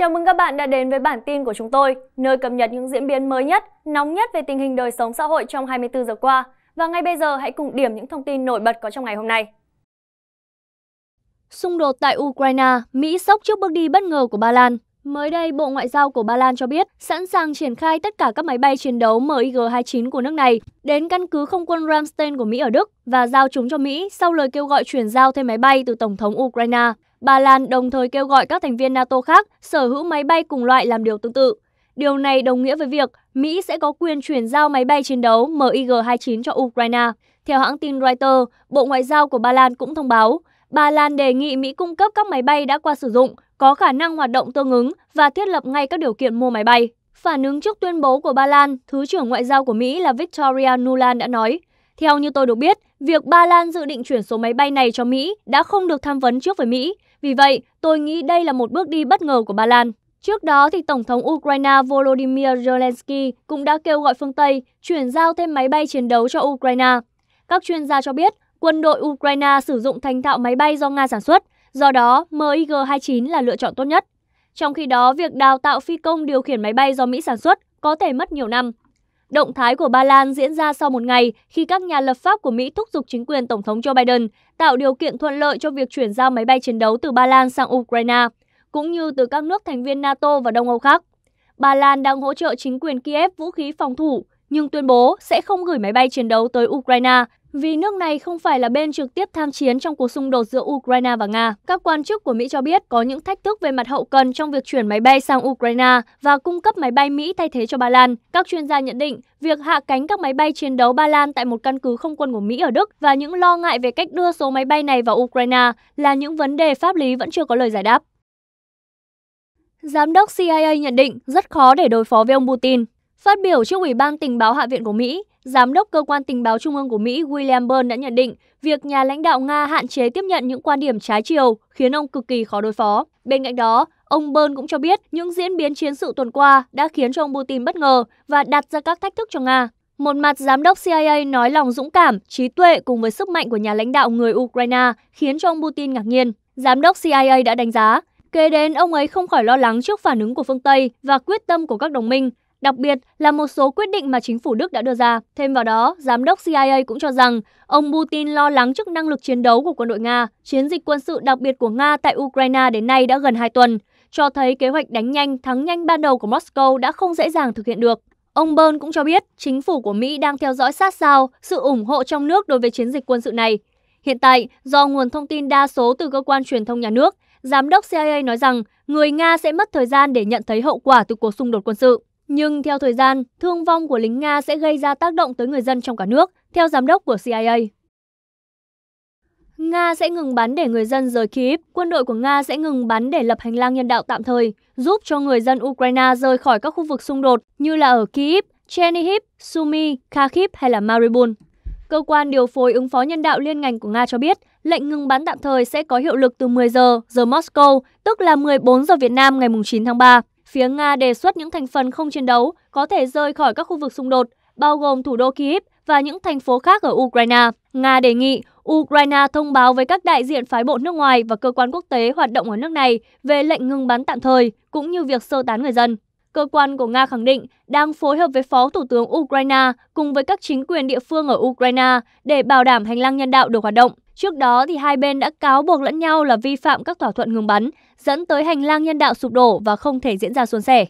Chào mừng các bạn đã đến với bản tin của chúng tôi, nơi cập nhật những diễn biến mới nhất, nóng nhất về tình hình đời sống xã hội trong 24 giờ qua. Và ngay bây giờ hãy cùng điểm những thông tin nổi bật có trong ngày hôm nay. Xung đột tại Ukraine, Mỹ sốc trước bước đi bất ngờ của Ba Lan. Mới đây, Bộ Ngoại giao của Ba Lan cho biết sẵn sàng triển khai tất cả các máy bay chiến đấu MiG-29 của nước này đến căn cứ không quân Ramstein của Mỹ ở Đức và giao chúng cho Mỹ sau lời kêu gọi chuyển giao thêm máy bay từ Tổng thống Ukraine. Ba Lan đồng thời kêu gọi các thành viên NATO khác sở hữu máy bay cùng loại làm điều tương tự. Điều này đồng nghĩa với việc Mỹ sẽ có quyền chuyển giao máy bay chiến đấu MiG-29 cho Ukraine. Theo hãng tin Reuters, Bộ Ngoại giao của Ba Lan cũng thông báo, Ba Lan đề nghị Mỹ cung cấp các máy bay đã qua sử dụng, có khả năng hoạt động tương ứng và thiết lập ngay các điều kiện mua máy bay. Phản ứng trước tuyên bố của Ba Lan, Thứ trưởng Ngoại giao của Mỹ là Victoria Nuland đã nói, theo như tôi được biết, việc Ba Lan dự định chuyển số máy bay này cho Mỹ đã không được tham vấn trước với Mỹ. Vì vậy, tôi nghĩ đây là một bước đi bất ngờ của Ba Lan. Trước đó, thì Tổng thống Ukraine Volodymyr Zelensky cũng đã kêu gọi phương Tây chuyển giao thêm máy bay chiến đấu cho Ukraine. Các chuyên gia cho biết, quân đội Ukraine sử dụng thành thạo máy bay do Nga sản xuất, do đó MiG-29 là lựa chọn tốt nhất. Trong khi đó, việc đào tạo phi công điều khiển máy bay do Mỹ sản xuất có thể mất nhiều năm. Động thái của Ba Lan diễn ra sau một ngày khi các nhà lập pháp của Mỹ thúc giục chính quyền Tổng thống Joe Biden tạo điều kiện thuận lợi cho việc chuyển giao máy bay chiến đấu từ Ba Lan sang Ukraine, cũng như từ các nước thành viên NATO và Đông Âu khác. Ba Lan đang hỗ trợ chính quyền Kiev vũ khí phòng thủ, nhưng tuyên bố sẽ không gửi máy bay chiến đấu tới Ukraine vì nước này không phải là bên trực tiếp tham chiến trong cuộc xung đột giữa Ukraine và Nga, các quan chức của Mỹ cho biết có những thách thức về mặt hậu cần trong việc chuyển máy bay sang Ukraine và cung cấp máy bay Mỹ thay thế cho Ba Lan. Các chuyên gia nhận định việc hạ cánh các máy bay chiến đấu Ba Lan tại một căn cứ không quân của Mỹ ở Đức và những lo ngại về cách đưa số máy bay này vào Ukraine là những vấn đề pháp lý vẫn chưa có lời giải đáp. Giám đốc CIA nhận định rất khó để đối phó với ông Putin. Phát biểu trước Ủy ban Tình báo Hạ viện của Mỹ, Giám đốc Cơ quan Tình báo Trung ương của Mỹ William Burns đã nhận định việc nhà lãnh đạo Nga hạn chế tiếp nhận những quan điểm trái chiều khiến ông cực kỳ khó đối phó. Bên cạnh đó, ông Burns cũng cho biết những diễn biến chiến sự tuần qua đã khiến cho ông Putin bất ngờ và đặt ra các thách thức cho Nga. Một mặt, giám đốc CIA nói lòng dũng cảm, trí tuệ cùng với sức mạnh của nhà lãnh đạo người Ukraine khiến cho ông Putin ngạc nhiên. Giám đốc CIA đã đánh giá, kế đến ông ấy không khỏi lo lắng trước phản ứng của phương Tây và quyết tâm của các đồng minh đặc biệt là một số quyết định mà chính phủ Đức đã đưa ra. Thêm vào đó, giám đốc CIA cũng cho rằng ông Putin lo lắng trước năng lực chiến đấu của quân đội Nga. Chiến dịch quân sự đặc biệt của Nga tại Ukraine đến nay đã gần 2 tuần, cho thấy kế hoạch đánh nhanh, thắng nhanh ban đầu của Moscow đã không dễ dàng thực hiện được. Ông Bern cũng cho biết chính phủ của Mỹ đang theo dõi sát sao sự ủng hộ trong nước đối với chiến dịch quân sự này. Hiện tại, do nguồn thông tin đa số từ cơ quan truyền thông nhà nước, giám đốc CIA nói rằng người Nga sẽ mất thời gian để nhận thấy hậu quả từ cuộc xung đột quân sự. Nhưng theo thời gian, thương vong của lính Nga sẽ gây ra tác động tới người dân trong cả nước, theo giám đốc của CIA. Nga sẽ ngừng bắn để người dân rời Kiev, quân đội của Nga sẽ ngừng bắn để lập hành lang nhân đạo tạm thời, giúp cho người dân Ukraine rời khỏi các khu vực xung đột như là ở Kiev, Chernihiv, Sumy, Kharkiv hay là Mariupol. Cơ quan điều phối ứng phó nhân đạo liên ngành của Nga cho biết, lệnh ngừng bắn tạm thời sẽ có hiệu lực từ 10 giờ giờ Moscow, tức là 14 giờ Việt Nam ngày 9 tháng 3. Phía Nga đề xuất những thành phần không chiến đấu có thể rời khỏi các khu vực xung đột, bao gồm thủ đô Kiev và những thành phố khác ở Ukraine. Nga đề nghị Ukraine thông báo với các đại diện phái bộ nước ngoài và cơ quan quốc tế hoạt động ở nước này về lệnh ngừng bắn tạm thời, cũng như việc sơ tán người dân. Cơ quan của Nga khẳng định đang phối hợp với Phó Thủ tướng Ukraine cùng với các chính quyền địa phương ở Ukraine để bảo đảm hành lang nhân đạo được hoạt động. Trước đó, thì hai bên đã cáo buộc lẫn nhau là vi phạm các thỏa thuận ngừng bắn, dẫn tới hành lang nhân đạo sụp đổ và không thể diễn ra suôn sẻ.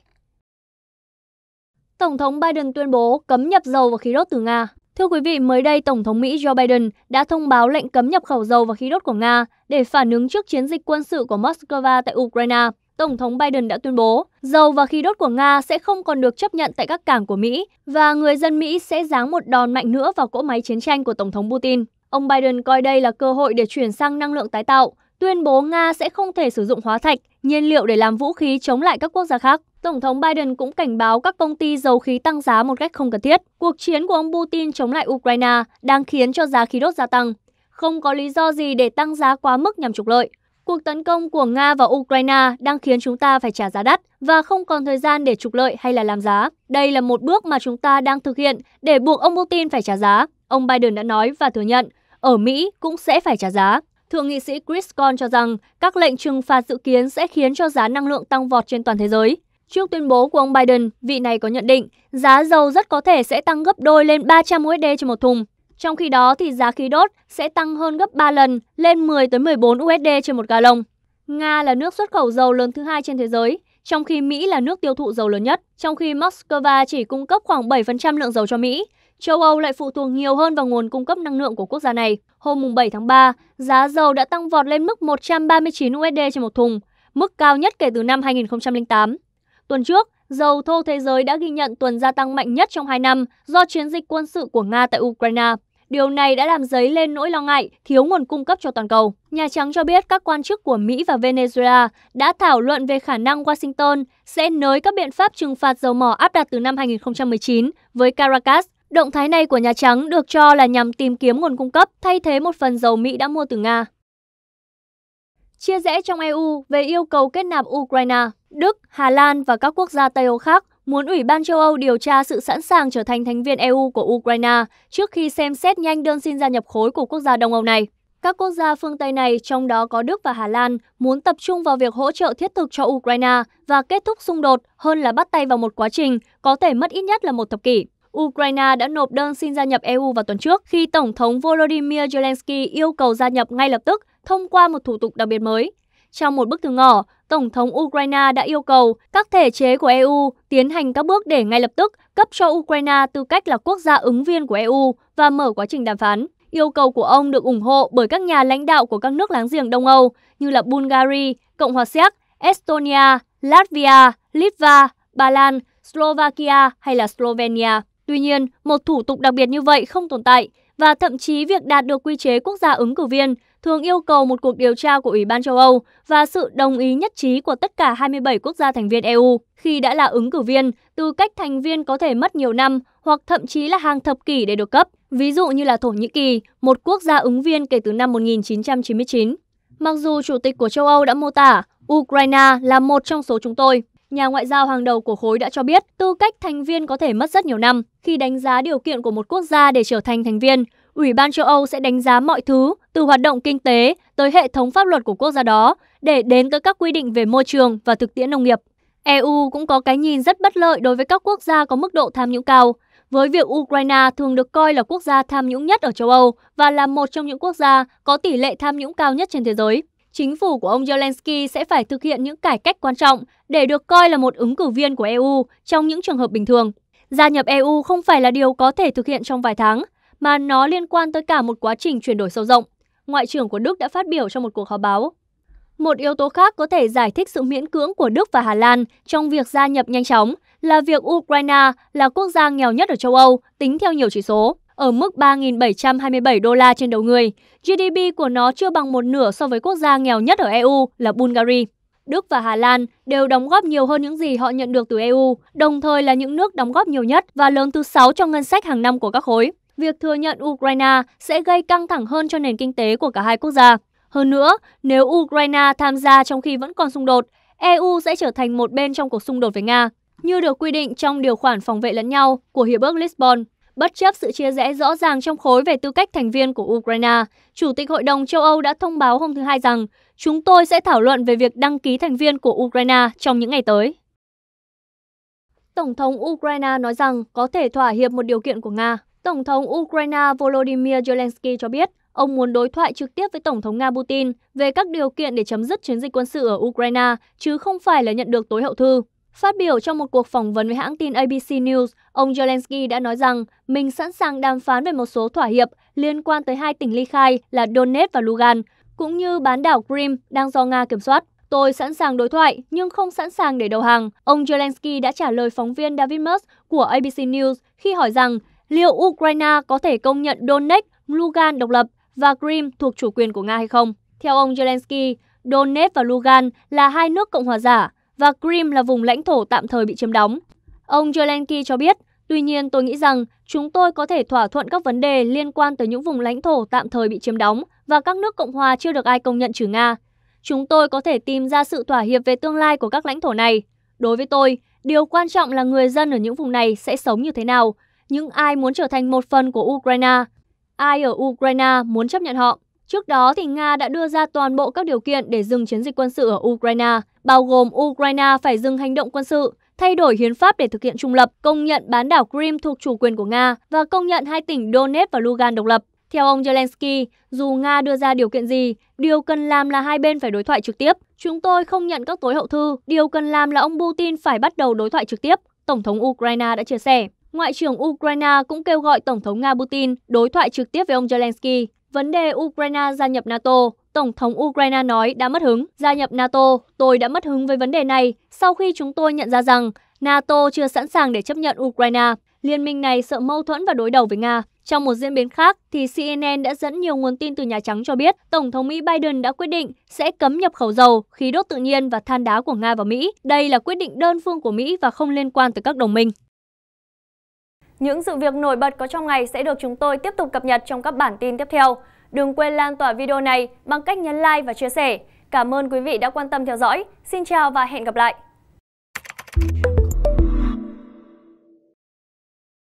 Tổng thống Biden tuyên bố cấm nhập dầu và khí đốt từ Nga. Thưa quý vị, mới đây Tổng thống Mỹ Joe Biden đã thông báo lệnh cấm nhập khẩu dầu và khí đốt của Nga để phản ứng trước chiến dịch quân sự của Moscow tại Ukraine. Tổng thống Biden đã tuyên bố dầu và khí đốt của Nga sẽ không còn được chấp nhận tại các cảng của Mỹ và người dân Mỹ sẽ giáng một đòn mạnh nữa vào cỗ máy chiến tranh của Tổng thống Putin. Ông Biden coi đây là cơ hội để chuyển sang năng lượng tái tạo, tuyên bố Nga sẽ không thể sử dụng hóa thạch, nhiên liệu để làm vũ khí chống lại các quốc gia khác. Tổng thống Biden cũng cảnh báo các công ty dầu khí tăng giá một cách không cần thiết. Cuộc chiến của ông Putin chống lại Ukraine đang khiến cho giá khí đốt gia tăng. Không có lý do gì để tăng giá quá mức nhằm trục lợi. Cuộc tấn công của Nga vào Ukraine đang khiến chúng ta phải trả giá đắt và không còn thời gian để trục lợi hay là làm giá. Đây là một bước mà chúng ta đang thực hiện để buộc ông Putin phải trả giá, ông Biden đã nói và thừa nhận ở Mỹ cũng sẽ phải trả giá. Thượng nghị sĩ Chris Con cho rằng các lệnh trừng phạt dự kiến sẽ khiến cho giá năng lượng tăng vọt trên toàn thế giới. Trước tuyên bố của ông Biden, vị này có nhận định giá dầu rất có thể sẽ tăng gấp đôi lên 300 USD trên một thùng. Trong khi đó thì giá khí đốt sẽ tăng hơn gấp 3 lần lên 10 tới 14 USD trên một gallon. Nga là nước xuất khẩu dầu lớn thứ hai trên thế giới, trong khi Mỹ là nước tiêu thụ dầu lớn nhất, trong khi Moscow chỉ cung cấp khoảng 7% lượng dầu cho Mỹ, châu Âu lại phụ thuộc nhiều hơn vào nguồn cung cấp năng lượng của quốc gia này. Hôm 7 tháng 3, giá dầu đã tăng vọt lên mức 139 USD trên một thùng, mức cao nhất kể từ năm 2008. Tuần trước, dầu thô thế giới đã ghi nhận tuần gia tăng mạnh nhất trong 2 năm do chiến dịch quân sự của Nga tại Ukraine. Điều này đã làm dấy lên nỗi lo ngại thiếu nguồn cung cấp cho toàn cầu. Nhà Trắng cho biết các quan chức của Mỹ và Venezuela đã thảo luận về khả năng Washington sẽ nới các biện pháp trừng phạt dầu mỏ áp đặt từ năm 2019 với Caracas Động thái này của Nhà Trắng được cho là nhằm tìm kiếm nguồn cung cấp thay thế một phần dầu Mỹ đã mua từ Nga. Chia rẽ trong EU về yêu cầu kết nạp Ukraine, Đức, Hà Lan và các quốc gia Tây Âu khác muốn Ủy ban châu Âu điều tra sự sẵn sàng trở thành thành viên EU của Ukraine trước khi xem xét nhanh đơn xin gia nhập khối của quốc gia Đông Âu này. Các quốc gia phương Tây này, trong đó có Đức và Hà Lan, muốn tập trung vào việc hỗ trợ thiết thực cho Ukraine và kết thúc xung đột hơn là bắt tay vào một quá trình có thể mất ít nhất là một thập kỷ. Ukraine đã nộp đơn xin gia nhập EU vào tuần trước khi Tổng thống Volodymyr Zelensky yêu cầu gia nhập ngay lập tức thông qua một thủ tục đặc biệt mới. Trong một bức thư ngỏ, Tổng thống Ukraine đã yêu cầu các thể chế của EU tiến hành các bước để ngay lập tức cấp cho Ukraine tư cách là quốc gia ứng viên của EU và mở quá trình đàm phán. Yêu cầu của ông được ủng hộ bởi các nhà lãnh đạo của các nước láng giềng Đông Âu như là Bulgaria, Cộng hòa Séc, Estonia, Latvia, Litva, Ba Lan, Slovakia hay là Slovenia. Tuy nhiên, một thủ tục đặc biệt như vậy không tồn tại và thậm chí việc đạt được quy chế quốc gia ứng cử viên thường yêu cầu một cuộc điều tra của Ủy ban châu Âu và sự đồng ý nhất trí của tất cả 27 quốc gia thành viên EU khi đã là ứng cử viên, tư cách thành viên có thể mất nhiều năm hoặc thậm chí là hàng thập kỷ để được cấp, ví dụ như là Thổ Nhĩ Kỳ, một quốc gia ứng viên kể từ năm 1999. Mặc dù Chủ tịch của châu Âu đã mô tả Ukraine là một trong số chúng tôi, nhà ngoại giao hàng đầu của khối đã cho biết tư cách thành viên có thể mất rất nhiều năm. Khi đánh giá điều kiện của một quốc gia để trở thành thành viên, Ủy ban châu Âu sẽ đánh giá mọi thứ, từ hoạt động kinh tế tới hệ thống pháp luật của quốc gia đó, để đến tới các quy định về môi trường và thực tiễn nông nghiệp. EU cũng có cái nhìn rất bất lợi đối với các quốc gia có mức độ tham nhũng cao. Với việc Ukraine thường được coi là quốc gia tham nhũng nhất ở châu Âu và là một trong những quốc gia có tỷ lệ tham nhũng cao nhất trên thế giới, chính phủ của ông Zelensky sẽ phải thực hiện những cải cách quan trọng để được coi là một ứng cử viên của EU trong những trường hợp bình thường. Gia nhập EU không phải là điều có thể thực hiện trong vài tháng, mà nó liên quan tới cả một quá trình chuyển đổi sâu rộng, Ngoại trưởng của Đức đã phát biểu trong một cuộc họp báo. Một yếu tố khác có thể giải thích sự miễn cưỡng của Đức và Hà Lan trong việc gia nhập nhanh chóng là việc Ukraine là quốc gia nghèo nhất ở châu Âu tính theo nhiều chỉ số ở mức 3.727 đô la trên đầu người. GDP của nó chưa bằng một nửa so với quốc gia nghèo nhất ở EU là Bulgaria. Đức và Hà Lan đều đóng góp nhiều hơn những gì họ nhận được từ EU, đồng thời là những nước đóng góp nhiều nhất và lớn thứ sáu trong ngân sách hàng năm của các khối. Việc thừa nhận Ukraine sẽ gây căng thẳng hơn cho nền kinh tế của cả hai quốc gia. Hơn nữa, nếu Ukraine tham gia trong khi vẫn còn xung đột, EU sẽ trở thành một bên trong cuộc xung đột với Nga, như được quy định trong điều khoản phòng vệ lẫn nhau của Hiệp ước Lisbon. Bất chấp sự chia rẽ rõ ràng trong khối về tư cách thành viên của Ukraine, Chủ tịch Hội đồng châu Âu đã thông báo hôm thứ Hai rằng chúng tôi sẽ thảo luận về việc đăng ký thành viên của Ukraine trong những ngày tới. Tổng thống Ukraine nói rằng có thể thỏa hiệp một điều kiện của Nga. Tổng thống Ukraine Volodymyr Zelensky cho biết ông muốn đối thoại trực tiếp với Tổng thống Nga Putin về các điều kiện để chấm dứt chiến dịch quân sự ở Ukraine, chứ không phải là nhận được tối hậu thư. Phát biểu trong một cuộc phỏng vấn với hãng tin ABC News, ông Zelensky đã nói rằng mình sẵn sàng đàm phán về một số thỏa hiệp liên quan tới hai tỉnh ly khai là Donetsk và Lugan, cũng như bán đảo Crimea đang do Nga kiểm soát. Tôi sẵn sàng đối thoại nhưng không sẵn sàng để đầu hàng. Ông Zelensky đã trả lời phóng viên David Musk của ABC News khi hỏi rằng liệu Ukraine có thể công nhận Donetsk, Lugan độc lập và Crimea thuộc chủ quyền của Nga hay không. Theo ông Zelensky, Donetsk và Lugan là hai nước Cộng hòa giả, và Crimea là vùng lãnh thổ tạm thời bị chiếm đóng. Ông Zelensky cho biết, tuy nhiên tôi nghĩ rằng chúng tôi có thể thỏa thuận các vấn đề liên quan tới những vùng lãnh thổ tạm thời bị chiếm đóng và các nước Cộng hòa chưa được ai công nhận trừ Nga. Chúng tôi có thể tìm ra sự thỏa hiệp về tương lai của các lãnh thổ này. Đối với tôi, điều quan trọng là người dân ở những vùng này sẽ sống như thế nào, những ai muốn trở thành một phần của Ukraine, ai ở Ukraine muốn chấp nhận họ. Trước đó, thì Nga đã đưa ra toàn bộ các điều kiện để dừng chiến dịch quân sự ở Ukraine, bao gồm Ukraine phải dừng hành động quân sự, thay đổi hiến pháp để thực hiện trung lập, công nhận bán đảo Crimea thuộc chủ quyền của Nga và công nhận hai tỉnh Donetsk và Lugan độc lập. Theo ông Zelensky, dù Nga đưa ra điều kiện gì, điều cần làm là hai bên phải đối thoại trực tiếp. Chúng tôi không nhận các tối hậu thư, điều cần làm là ông Putin phải bắt đầu đối thoại trực tiếp, Tổng thống Ukraine đã chia sẻ. Ngoại trưởng Ukraine cũng kêu gọi Tổng thống Nga Putin đối thoại trực tiếp với ông Zelensky Vấn đề Ukraine gia nhập NATO, Tổng thống Ukraine nói đã mất hứng. Gia nhập NATO, tôi đã mất hứng với vấn đề này sau khi chúng tôi nhận ra rằng NATO chưa sẵn sàng để chấp nhận Ukraine. Liên minh này sợ mâu thuẫn và đối đầu với Nga. Trong một diễn biến khác, thì CNN đã dẫn nhiều nguồn tin từ Nhà Trắng cho biết Tổng thống Mỹ Biden đã quyết định sẽ cấm nhập khẩu dầu, khí đốt tự nhiên và than đá của Nga vào Mỹ. Đây là quyết định đơn phương của Mỹ và không liên quan tới các đồng minh. Những sự việc nổi bật có trong ngày sẽ được chúng tôi tiếp tục cập nhật trong các bản tin tiếp theo. Đừng quên lan tỏa video này bằng cách nhấn like và chia sẻ. Cảm ơn quý vị đã quan tâm theo dõi. Xin chào và hẹn gặp lại!